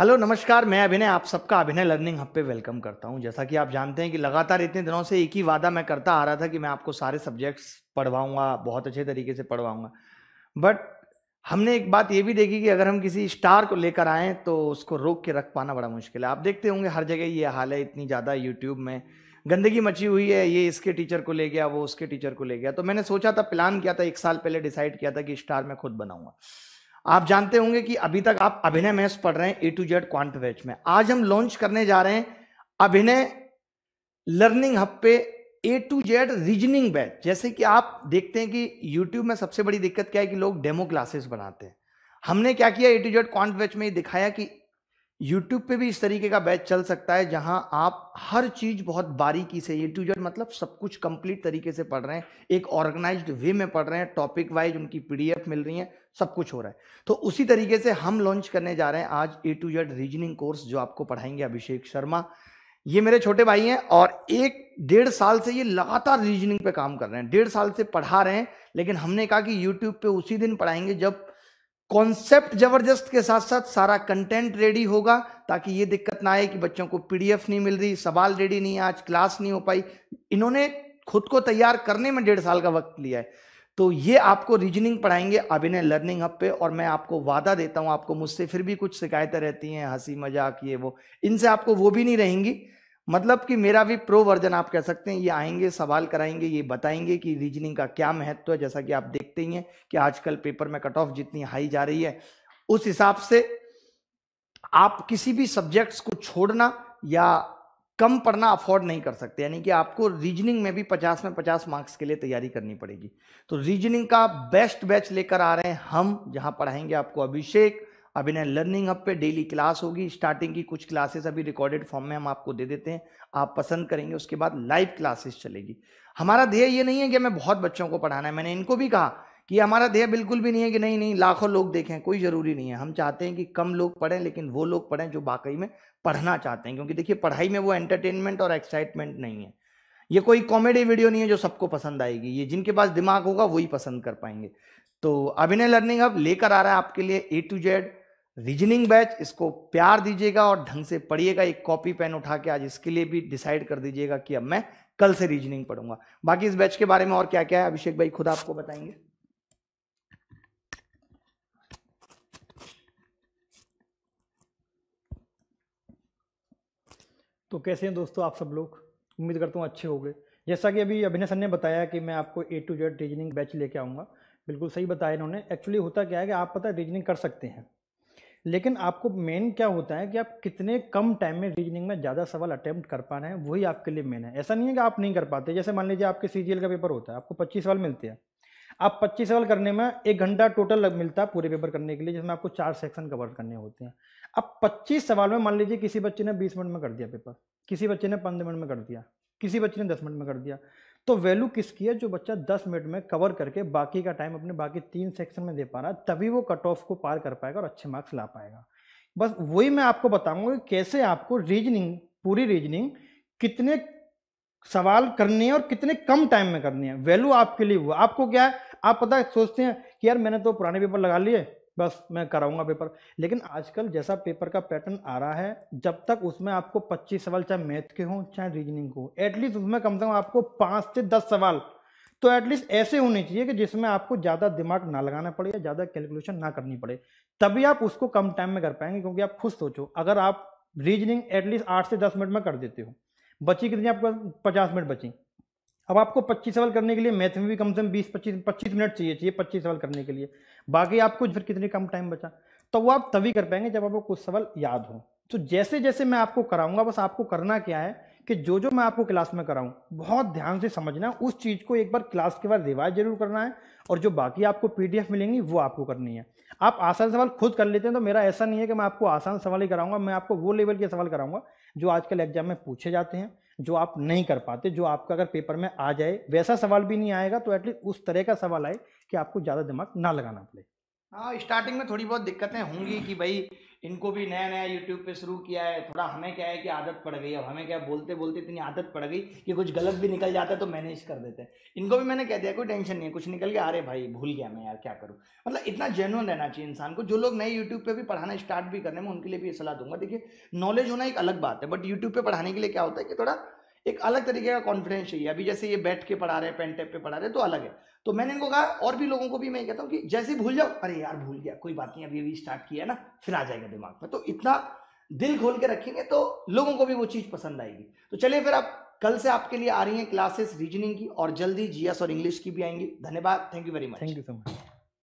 hello नमस्कार मैं अभिनय आप सबका अभिनय लर्निंग हब पे वेलकम करता हूं जैसा कि आप जानते हैं कि लगातार इतने दिनों से एक ही वादा मैं करता आ रहा था कि मैं आपको सारे सब्जेक्ट्स पढ़वाऊंगा बहुत अच्छे तरीके से पढ़वाऊंगा बट हमने एक बात ये भी देखी कि अगर हम किसी स्टार को लेकर आएँ तो उसको रोक के रख पाना बड़ा मुश्किल है आप देखते होंगे हर जगह ये हाल है इतनी ज़्यादा यूट्यूब में गंदगी मची हुई है ये इसके टीचर को ले गया वो उसके टीचर को ले गया तो मैंने सोचा था प्लान किया था एक साल पहले डिसाइड किया था कि स्टार मैं खुद बनाऊँगा आप जानते होंगे कि अभी तक आप अभिनय मैथ्स पढ़ रहे हैं A to Z quant batch में आज हम लॉन्च करने जा रहे हैं अभिनय लर्निंग हब पे A to Z reasoning batch जैसे कि आप देखते हैं कि यूट्यूब में सबसे बड़ी दिक्कत क्या है कि लोग डेमो क्लासेस बनाते हैं हमने क्या किया A to Z quant batch में दिखाया कि यूट्यूब पे भी इस तरीके का बैच चल सकता है जहां आप हर चीज बहुत बारीकी से ये टू जेड मतलब सब कुछ कंप्लीट तरीके से पढ़ रहे हैं एक ऑर्गेनाइज वे में पढ़ रहे हैं टॉपिक वाइज उनकी पीडीएफ मिल रही है सब कुछ हो रहा है तो उसी तरीके से हम लॉन्च करने जा रहे हैं आज A to Z reasoning course जो आपको पढ़ाएंगे अभिषेक शर्मा ये मेरे छोटे भाई हैं और एक डेढ़ साल से ये लगातार रीजनिंग पे काम कर रहे हैं डेढ़ साल से पढ़ा रहे हैं लेकिन हमने कहा कि यूट्यूब पे उसी दिन पढ़ाएंगे जब कॉन्सेप्ट जबरदस्त के साथ साथ सारा कंटेंट रेडी होगा ताकि ये दिक्कत ना आए कि बच्चों को पीडीएफ नहीं मिल रही सवाल रेडी नहीं है आज क्लास नहीं हो पाई इन्होंने खुद को तैयार करने में डेढ़ साल का वक्त लिया है तो ये आपको रीजनिंग पढ़ाएंगे अभिनय लर्निंग हब पे और मैं आपको वादा देता हूं आपको मुझसे फिर भी कुछ शिकायतें रहती हैं हंसी मजाक ये वो इनसे आपको वो भी नहीं रहेंगी मतलब कि मेरा भी प्रो वर्जन आप कह सकते हैं ये आएंगे सवाल कराएंगे ये बताएंगे कि रीजनिंग का क्या महत्व है जैसा कि आप देखते ही हैं कि आजकल पेपर में कट ऑफ जितनी हाई जा रही है उस हिसाब से आप किसी भी सब्जेक्ट्स को छोड़ना या कम पढ़ना अफोर्ड नहीं कर सकते यानी कि आपको रीजनिंग में भी 50 में 50 मार्क्स के लिए तैयारी करनी पड़ेगी तो रीजनिंग का बेस्ट बैच लेकर आ रहे हैं हम जहां पढ़ाएंगे आपको अभिषेक अभी ना लर्निंग अप पे डेली क्लास होगी स्टार्टिंग की कुछ क्लासेस अभी रिकॉर्डेड फॉर्म में हम आपको दे देते हैं आप पसंद करेंगे उसके बाद लाइव क्लासेस चलेगी हमारा ध्येय ये नहीं है कि हमें बहुत बच्चों को पढ़ाना है मैंने इनको भी कहा कि हमारा ध्येय बिल्कुल भी नहीं है कि नहीं नहीं लाखों लोग देखें कोई ज़रूरी नहीं है हम चाहते हैं कि कम लोग पढ़ें लेकिन वो लोग पढ़ें जो वाकई में पढ़ना चाहते हैं क्योंकि देखिए पढ़ाई में वो एंटरटेनमेंट और एक्साइटमेंट नहीं है ये कोई कॉमेडी वीडियो नहीं है जो सबको पसंद आएगी ये जिनके पास दिमाग होगा वही पसंद कर पाएंगे तो अभिनय लर्निंग अब लेकर आ रहा है आपके लिए A to Z reasoning batch इसको प्यार दीजिएगा और ढंग से पढ़िएगा एक कॉपी पेन उठा के आज इसके लिए भी डिसाइड कर दीजिएगा कि अब मैं कल से रीजनिंग पढ़ूंगा बाकी इस बैच के बारे में और क्या क्या है अभिषेक भाई खुद आपको बताएंगे तो कैसे हैं दोस्तों आप सब लोग उम्मीद करता हूँ अच्छे हो गए जैसा कि अभी अभिनय सर ने बताया कि मैं आपको A to Z reasoning batch लेके आऊँगा बिल्कुल सही बताया इन्होंने एक्चुअली होता क्या है कि आप पता रीजनिंग कर सकते हैं लेकिन आपको मेन क्या होता है कि आप कितने कम टाइम में रीजनिंग में ज़्यादा सवाल अटैम्प्ट कर पा रहे हैं वही आपके लिए मेन है ऐसा नहीं है कि आप नहीं कर पाते जैसे मान लीजिए आपके सी का पेपर होता है आपको पच्चीस सवाल मिलते हैं आप पच्चीस सवाल करने में एक घंटा टोटल मिलता है पूरे पेपर करने के लिए जिसमें आपको चार सेक्शन कवर करने होते हैं अब पच्चीस सवाल में मान लीजिए किसी बच्चे ने बीस मिनट में कर दिया पेपर किसी बच्चे ने पंद्रह मिनट में कर दिया किसी बच्चे ने दस मिनट में कर दिया तो वैल्यू किसकी है जो बच्चा 10 मिनट में कवर करके बाकी का टाइम अपने बाकी तीन सेक्शन में दे पा रहा है तभी वो कट ऑफ को पार कर पाएगा और अच्छे मार्क्स ला पाएगा बस वही मैं आपको बताऊंगा कि कैसे आपको रीजनिंग पूरी रीजनिंग कितने सवाल करनी है और कितने कम टाइम में करनी है वैल्यू आपके लिए हुआ आपको क्या है आप पता सोचते हैं कि यार मैंने तो पुराने पेपर लगा लिए बस मैं कराऊंगा पेपर लेकिन आजकल जैसा पेपर का पैटर्न आ रहा है जब तक उसमें आपको 25 सवाल चाहे मैथ के हों चाहे रीजनिंग के एटलीस्ट उसमें कम से कम आपको पाँच से दस सवाल तो एटलीस्ट ऐसे होने चाहिए कि जिसमें आपको ज़्यादा दिमाग ना लगाना पड़े या ज़्यादा कैलकुलेशन ना करनी पड़े तभी आप उसको कम टाइम में कर पाएंगे क्योंकि आप खुद सोचो अगर आप रीजनिंग एटलीस्ट आठ से दस मिनट में कर देते हो बची कितनी आपको पचास मिनट बची अब आपको 25 सवाल करने के लिए मैथ में भी कम से कम 20 25 25 मिनट चाहिए चाहिए 25 सवाल करने के लिए बाकी आपको फिर कितने कम टाइम बचा तो वो आप तभी कर पाएंगे जब आपको कुछ सवाल याद हो तो जैसे जैसे मैं आपको कराऊंगा बस आपको करना क्या है कि जो जो मैं आपको क्लास में कराऊं बहुत ध्यान से समझना उस चीज़ को एक बार क्लास के बाद रिवाइज जरूर करना है और जो बाकी आपको पीडीएफ मिलेंगी वो आपको करनी है आप आसान सवाल खुद कर लेते हैं तो मेरा ऐसा नहीं है कि मैं आपको आसान सवाल ही कराऊंगा मैं आपको वो लेवल के सवाल कराऊंगा जो आजकल एग्जाम में पूछे जाते हैं जो आप नहीं कर पाते जो आपका अगर पेपर में आ जाए वैसा सवाल भी नहीं आएगा तो एटलीस्ट उस तरह का सवाल आए कि आपको ज़्यादा दिमाग ना लगाना पड़े हाँ स्टार्टिंग में थोड़ी बहुत दिक्कतें होंगी कि भाई इनको भी नया नया यूट्यूब पे शुरू किया है थोड़ा हमें क्या है कि आदत पड़ गई अब हमें क्या बोलते बोलते इतनी आदत पड़ गई कि कुछ गलत भी निकल जाता है तो मैनेज कर देते हैं इनको भी मैंने कह दिया कोई टेंशन नहीं है कुछ निकल गया अरे भाई भूल गया मैं यार क्या करूँ मतलब इतना जेनुअन रहना चाहिए इंसान को जो लोग नए यूट्यूब पर भी पढ़ाना स्टार्ट भी करने में उनके लिए भी सलाह दूंगा देखिए नॉलेज होना एक अलग बात है बट यूट्यूब पर पढ़ाने के लिए क्या होता है कि थोड़ा एक अलग तरीके का कॉन्फिडेंस चाहिए अभी जैसे ये बैठ के पढ़ा रहे हैं पेन टेप पे पढ़ा रहे हैं तो अलग है तो मैंने इनको कहा और भी लोगों को भी मैं कहता हूँ कि जैसे भूल जाओ अरे यार भूल गया कोई बात नहीं अभी अभी स्टार्ट किया ना फिर आ जाएगा दिमाग में तो इतना दिल खोल के रखेंगे तो लोगों को भी वो चीज़ पसंद आएगी तो चलिए फिर आप कल से आपके लिए आ रही हैं क्लासेस रीजनिंग की और जल्दी जीएस और इंग्लिश की भी आएंगी धन्यवाद thank you very much thank you so much